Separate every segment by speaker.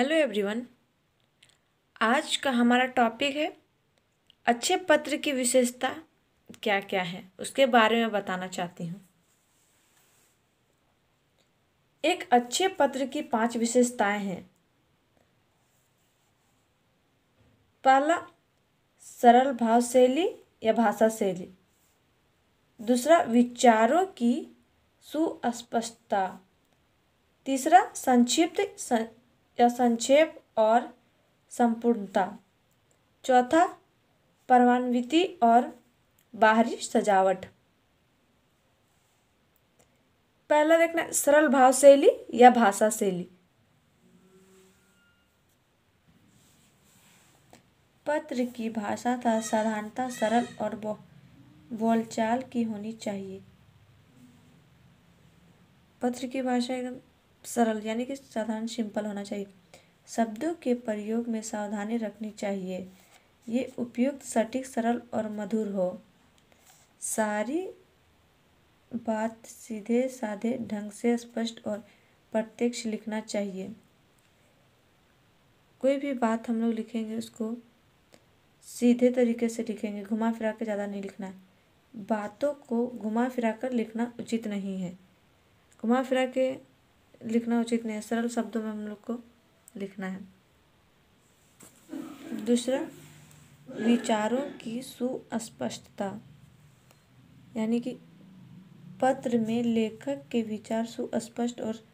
Speaker 1: hello everyone आज का हमारा टॉपिक है अच्छे पत्र की विशेषता क्या क्या है उसके बारे में बताना चाहती हूँ एक अच्छे पत्र की पांच विशेषताएं हैं पहला सरल भाव शैली या भाषा शैली दूसरा विचारों की सुस्पष्टता तीसरा संक्षिप्त या संक्षेप और संपूर्णता चौथा परमान्विति और बाहरी सजावट पहला देखना सरल भाव शैली या भाषा शैली पत्र की भाषा था साधारणता सरल और बो, बोलचाल की होनी चाहिए पत्र की भाषा एकदम सरल यानी कि साधारण सिंपल होना चाहिए शब्दों के प्रयोग में सावधानी रखनी चाहिए ये उपयुक्त सटीक सरल और मधुर हो सारी बात सीधे साधे ढंग से स्पष्ट और प्रत्यक्ष लिखना चाहिए कोई भी बात हम लोग लिखेंगे उसको सीधे तरीके से लिखेंगे घुमा फिरा कर ज़्यादा नहीं लिखना है बातों को घुमा फिरा कर लिखना उचित नहीं है घुमा फिरा के लिखना उचित नहीं है सरल शब्दों में हम लोग को लिखना है दूसरा विचारों की सुस्पष्टता यानी कि पत्र में लेखक के विचार सुस्पष्ट और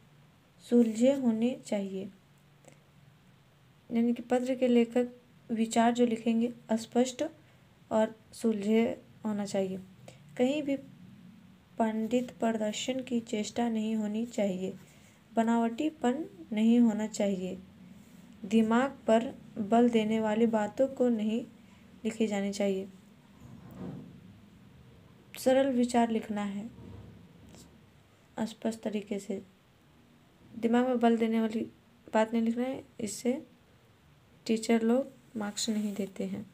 Speaker 1: सुलझे होने चाहिए यानी कि पत्र के लेखक विचार जो लिखेंगे स्पष्ट और सुलझे होना चाहिए कहीं भी पंडित प्रदर्शन की चेष्टा नहीं होनी चाहिए बनावटीपन नहीं होना चाहिए दिमाग पर बल देने वाली बातों को नहीं लिखी जानी चाहिए सरल विचार लिखना है स्पष्ट तरीके से दिमाग में बल देने वाली बात नहीं लिखना है इससे टीचर लोग मार्क्स नहीं देते हैं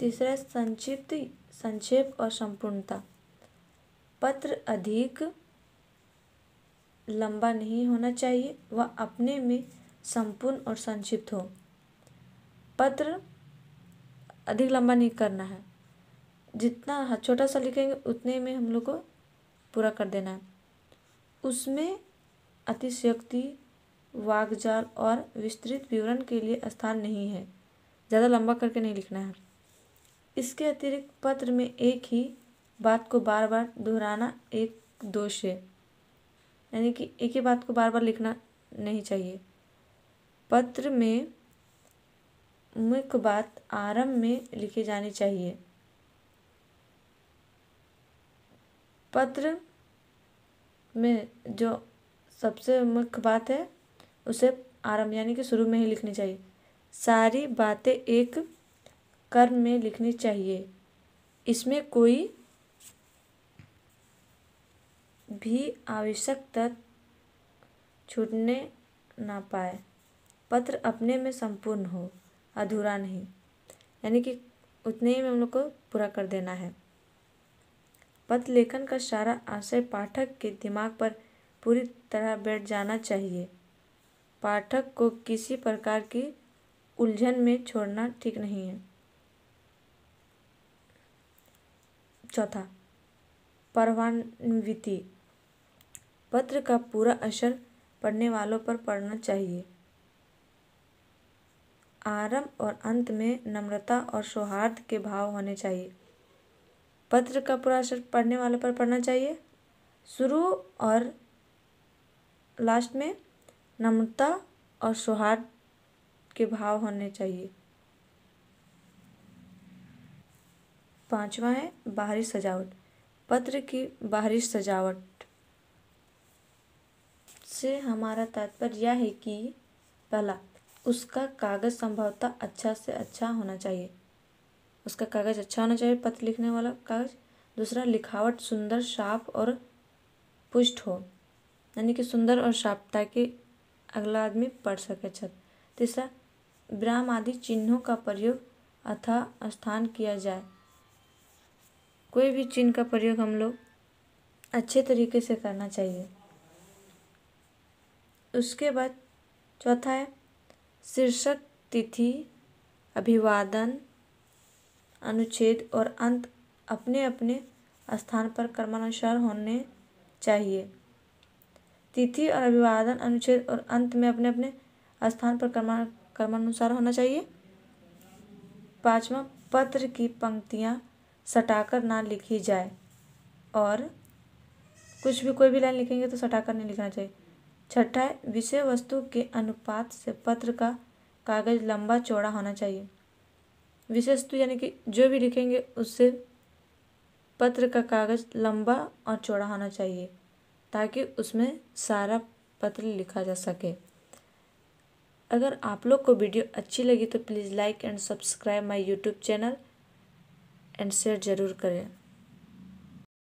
Speaker 1: तीसरा संक्षिप्त संक्षेप और संपूर्णता पत्र अधिक लंबा नहीं होना चाहिए वह अपने में संपूर्ण और संक्षिप्त हो पत्र अधिक लंबा नहीं करना है जितना छोटा सा लिखेंगे उतने में हम लोग को पूरा कर देना है उसमें अतिशयोक्ति वागजाल और विस्तृत विवरण के लिए स्थान नहीं है ज़्यादा लंबा करके नहीं लिखना है इसके अतिरिक्त पत्र में एक ही बात को बार बार दोहराना एक दोष है यानी कि एक ही बात को बार बार लिखना नहीं चाहिए पत्र में मुख्य बात आरंभ में लिखी जानी चाहिए पत्र में जो सबसे मुख्य बात है उसे आरंभ यानी कि शुरू में ही लिखनी चाहिए सारी बातें एक कर्म में लिखनी चाहिए इसमें कोई भी आवश्यक तत्व छूटने ना पाए पत्र अपने में संपूर्ण हो अधूरा नहीं यानी कि उतने ही में हम लोग को पूरा कर देना है पत्र लेखन का सारा आशय पाठक के दिमाग पर पूरी तरह बैठ जाना चाहिए पाठक को किसी प्रकार की उलझन में छोड़ना ठीक नहीं है चौथा परवान्विति पत्र का पूरा असर पढ़ने वालों पर पड़ना चाहिए आरंभ और अंत में नम्रता और सौहार्द के भाव होने चाहिए पत्र का पूरा असर पढ़ने वालों पर पड़ना चाहिए शुरू और लास्ट में नम्रता और सौहार्द के भाव होने चाहिए पांचवा है बाहरी सजावट पत्र की बाहरी सजावट इससे हमारा तात्पर्य यह है कि पहला उसका कागज़ संभवतः अच्छा से अच्छा होना चाहिए उसका कागज़ अच्छा होना चाहिए पत्र लिखने वाला कागज़ दूसरा लिखावट सुंदर साफ और पुष्ट हो यानी कि सुंदर और साफ ताकि अगला आदमी पढ़ सके अच्छा तीसरा विराम आदि चिन्हों का प्रयोग अथा स्थान किया जाए कोई भी चिन्ह का प्रयोग हम लोग अच्छे तरीके से करना चाहिए उसके बाद चौथा है शीर्षक तिथि अभिवादन अनुच्छेद और अंत अपने अपने स्थान पर क्रमानुसार होने चाहिए तिथि और अभिवादन अनुच्छेद और अंत में अपने अपने स्थान पर कर्मा क्रमानुसार होना चाहिए पांचवा पत्र की पंक्तियाँ सटाकर ना लिखी जाए और कुछ भी कोई भी लाइन लिखेंगे तो सटाकर नहीं लिखना चाहिए छठा है विषय वस्तु के अनुपात से पत्र का कागज लंबा चौड़ा होना चाहिए विषय वस्तु यानी कि जो भी लिखेंगे उससे पत्र का कागज लंबा और चौड़ा होना चाहिए ताकि उसमें सारा पत्र लिखा जा सके अगर आप लोग को वीडियो अच्छी लगी तो please like and subscribe my YouTube channel and share ज़रूर करें